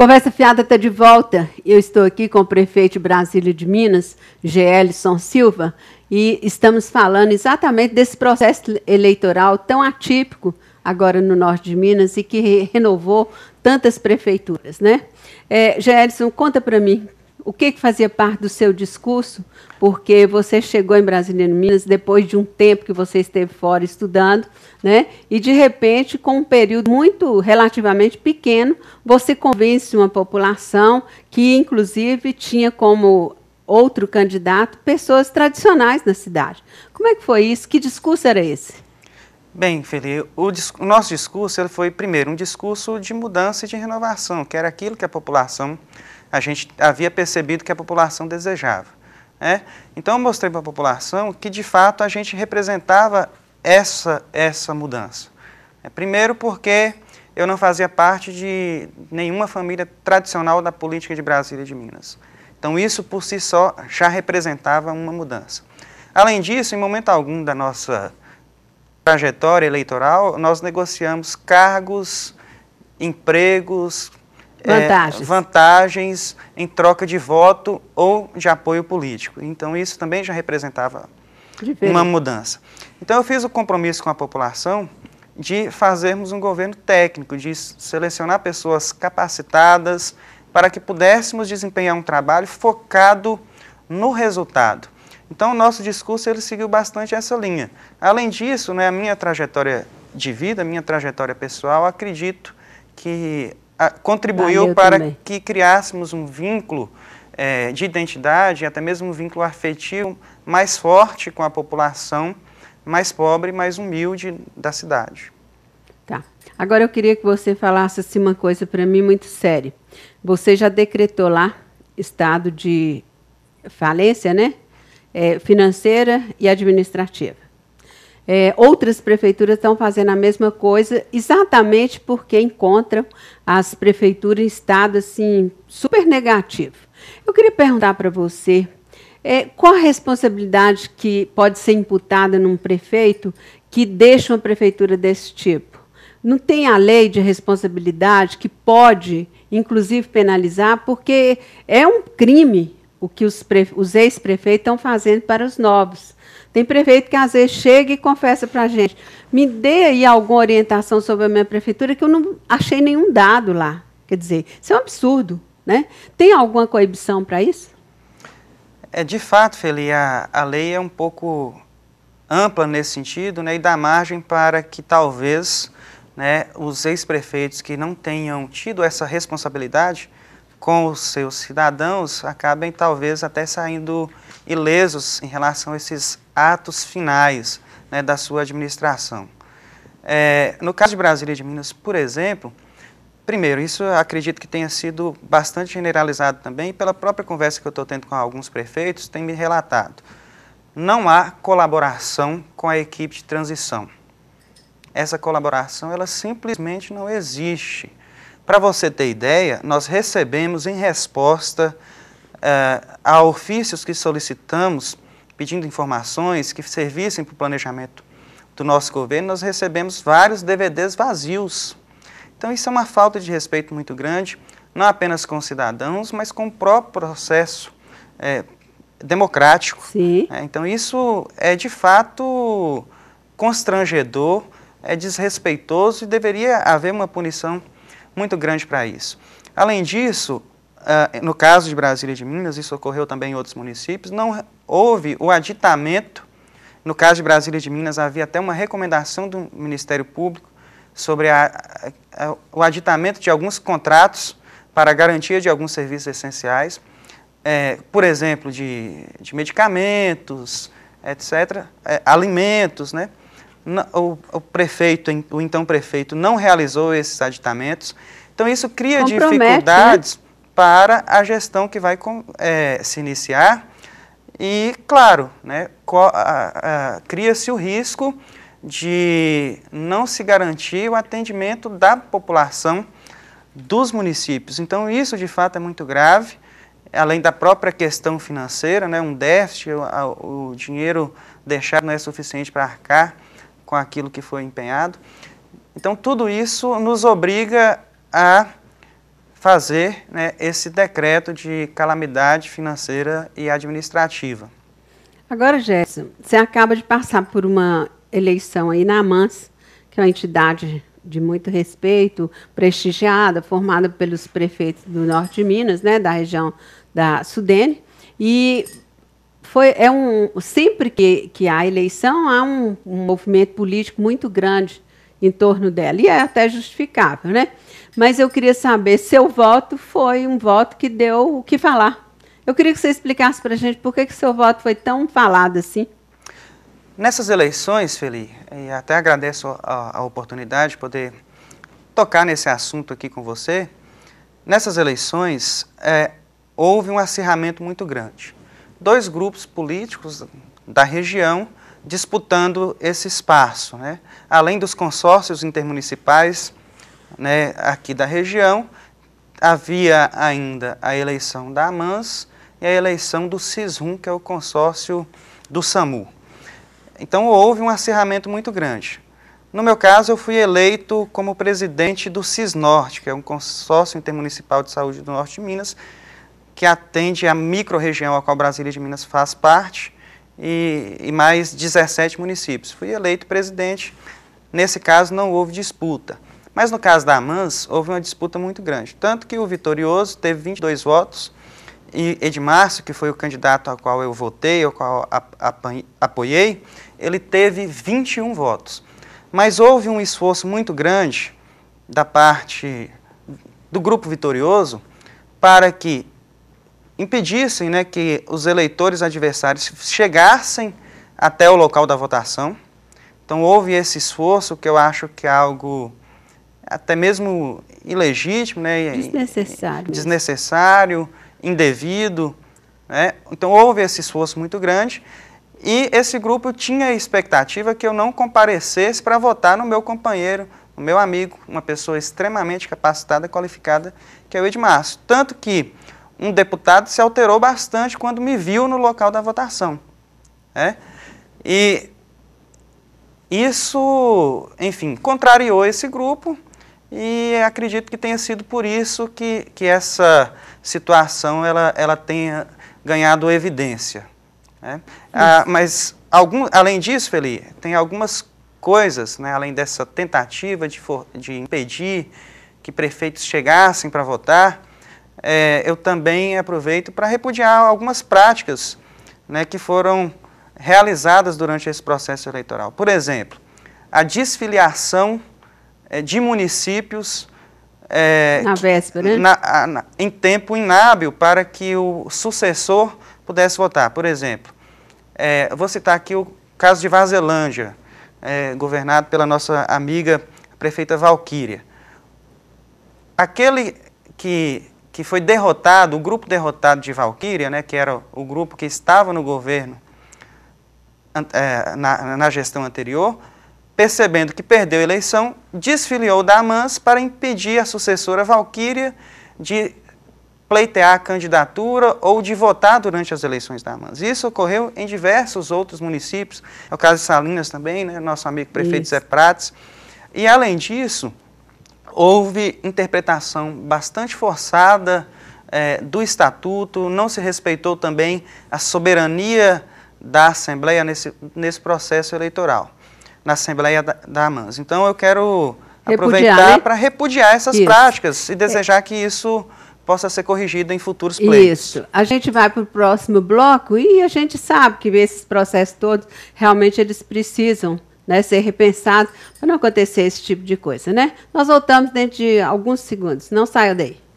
Conversa Fiada está de volta. Eu estou aqui com o prefeito de Brasília de Minas, Gelson Silva, e estamos falando exatamente desse processo eleitoral tão atípico agora no norte de Minas e que renovou tantas prefeituras, né? É, Gelson, conta para mim o que, que fazia parte do seu discurso, porque você chegou em Brasília, em Minas, depois de um tempo que você esteve fora estudando, né? E de repente, com um período muito relativamente pequeno, você convence uma população que, inclusive, tinha como outro candidato pessoas tradicionais na cidade. Como é que foi isso? Que discurso era esse? Bem, Felipe, o, o nosso discurso ele foi primeiro um discurso de mudança e de renovação, que era aquilo que a população a gente havia percebido que a população desejava. Né? Então, eu mostrei para a população que, de fato, a gente representava essa, essa mudança. Né? Primeiro, porque eu não fazia parte de nenhuma família tradicional da política de Brasília e de Minas. Então, isso por si só já representava uma mudança. Além disso, em momento algum da nossa trajetória eleitoral, nós negociamos cargos, empregos, vantagens. É, vantagens em troca de voto ou de apoio político. Então, isso também já representava Diferente. uma mudança. Então, eu fiz o compromisso com a população de fazermos um governo técnico, de selecionar pessoas capacitadas para que pudéssemos desempenhar um trabalho focado no resultado. Então, o nosso discurso ele seguiu bastante essa linha. Além disso, né, a minha trajetória de vida, a minha trajetória pessoal, acredito que contribuiu ah, para também. que criássemos um vínculo é, de identidade, até mesmo um vínculo afetivo mais forte com a população mais pobre, mais humilde da cidade. Tá. Agora eu queria que você falasse assim, uma coisa para mim muito séria. Você já decretou lá estado de falência, né? É, financeira e administrativa. É, outras prefeituras estão fazendo a mesma coisa, exatamente porque encontram as prefeituras em estado assim, super negativo. Eu queria perguntar para você é, qual a responsabilidade que pode ser imputada num prefeito que deixa uma prefeitura desse tipo? Não tem a lei de responsabilidade que pode, inclusive, penalizar, porque é um crime o que os, os ex-prefeitos estão fazendo para os novos. Tem prefeito que às vezes chega e confessa para a gente: me dê aí alguma orientação sobre a minha prefeitura, que eu não achei nenhum dado lá. Quer dizer, isso é um absurdo. Né? Tem alguma coibição para isso? É, de fato, Feli, a, a lei é um pouco ampla nesse sentido né, e dá margem para que talvez né, os ex-prefeitos que não tenham tido essa responsabilidade com os seus cidadãos acabem talvez até saindo ilesos em relação a esses atos finais né, da sua administração. É, no caso de Brasília e de Minas, por exemplo, primeiro, isso acredito que tenha sido bastante generalizado também pela própria conversa que eu estou tendo com alguns prefeitos, tem me relatado. Não há colaboração com a equipe de transição. Essa colaboração, ela simplesmente não existe. Para você ter ideia, nós recebemos em resposta uh, a ofícios que solicitamos, pedindo informações que servissem para o planejamento do nosso governo, nós recebemos vários DVDs vazios. Então, isso é uma falta de respeito muito grande, não apenas com os cidadãos, mas com o próprio processo é, democrático. É, então, isso é de fato constrangedor, é desrespeitoso e deveria haver uma punição muito grande para isso. Além disso, ah, no caso de Brasília e de Minas, isso ocorreu também em outros municípios, não houve o aditamento. No caso de Brasília e de Minas, havia até uma recomendação do Ministério Público sobre a, a, o aditamento de alguns contratos para garantia de alguns serviços essenciais, é, por exemplo, de, de medicamentos, etc., é, alimentos, né? o, o prefeito, o então prefeito, não realizou esses aditamentos. Então, isso cria Compromete, né? dificuldades né? para a gestão que vai é, se iniciar. E, claro, né, cria-se o risco de não se garantir o atendimento da população dos municípios. Então, isso de fato é muito grave, além da própria questão financeira, né, um déficit, o, o dinheiro deixado não é suficiente para arcar com aquilo que foi empenhado. Então, tudo isso nos obriga a fazer né, esse decreto de calamidade financeira e administrativa. Agora, Jéssica, você acaba de passar por uma eleição aí na AMANS, que é uma entidade de muito respeito, prestigiada, formada pelos prefeitos do norte de Minas, né, da região da Sudene, e foi é um sempre que, que há eleição há um, um movimento político muito grande em torno dela e é até justificável, né? Mas eu queria saber seu voto foi um voto que deu o que falar. Eu queria que você explicasse para a gente por que, que seu voto foi tão falado assim. Nessas eleições, Feli, e até agradeço a, a oportunidade de poder tocar nesse assunto aqui com você. Nessas eleições, é, houve um acirramento muito grande dois grupos políticos da região disputando esse espaço. Né? Além dos consórcios intermunicipais né, aqui da região, havia ainda a eleição da AMANS e a eleição do CISRUM, que é o consórcio do SAMU. Então houve um acirramento muito grande. No meu caso, eu fui eleito como presidente do CISNorte, que é um consórcio intermunicipal de saúde do Norte de Minas, que atende a microrregião a qual Brasília de Minas faz parte e, e mais 17 municípios. Fui eleito presidente, nesse caso não houve disputa. Mas no caso da AMANS, houve uma disputa muito grande. Tanto que o vitorioso teve 22 votos e Edmárcio, que foi o candidato ao qual eu votei, ao qual apoiei, ele teve 21 votos. Mas houve um esforço muito grande da parte do grupo vitorioso para que impedissem né, que os eleitores adversários chegassem até o local da votação. Então houve esse esforço que eu acho que é algo até mesmo ilegítimo, né, desnecessário, desnecessário indevido. Né? Então houve esse esforço muito grande e esse grupo tinha a expectativa que eu não comparecesse para votar no meu companheiro, no meu amigo, uma pessoa extremamente capacitada, qualificada, que é o Edmárcio. Tanto que um deputado se alterou bastante quando me viu no local da votação. É? E isso, enfim, contrariou esse grupo e acredito que tenha sido por isso que, que essa situação ela, ela tenha ganhado evidência. Né? Ah, mas, algum, além disso, Feli, tem algumas coisas, né, além dessa tentativa de, for, de impedir que prefeitos chegassem para votar, é, eu também aproveito para repudiar algumas práticas né, que foram realizadas durante esse processo eleitoral. Por exemplo, a desfiliação é, de municípios é, na véspera, né? na, na, em tempo inábil para que o sucessor pudesse votar. Por exemplo, é, vou citar aqui o caso de Vazelândia, é, governado pela nossa amiga prefeita Valquíria. Aquele que que foi derrotado, o grupo derrotado de Valquíria, né, que era o grupo que estava no governo é, na, na, gestão anterior, percebendo que perdeu a eleição, desfiliou da Amans para impedir a sucessora Valquíria de pleitear a candidatura ou de votar durante as eleições da AMANS. Isso ocorreu em diversos outros municípios, é o caso de Salinas também, né, nosso amigo prefeito Isso. Zé Prates. E, além disso, houve interpretação bastante forçada é, do Estatuto, não se respeitou também a soberania da Assembleia nesse, nesse processo eleitoral, na Assembleia da, da AMANS. Então eu quero repudiar, aproveitar né? para repudiar essas isso. práticas e é. desejar é. que isso possa ser corrigido em futuros pleitos. Isso. A gente vai para o próximo bloco e a gente sabe que esses processos todos realmente eles precisam né, ser repensado para não acontecer esse tipo de coisa, né? Nós voltamos dentro de alguns segundos. Não saiu daí.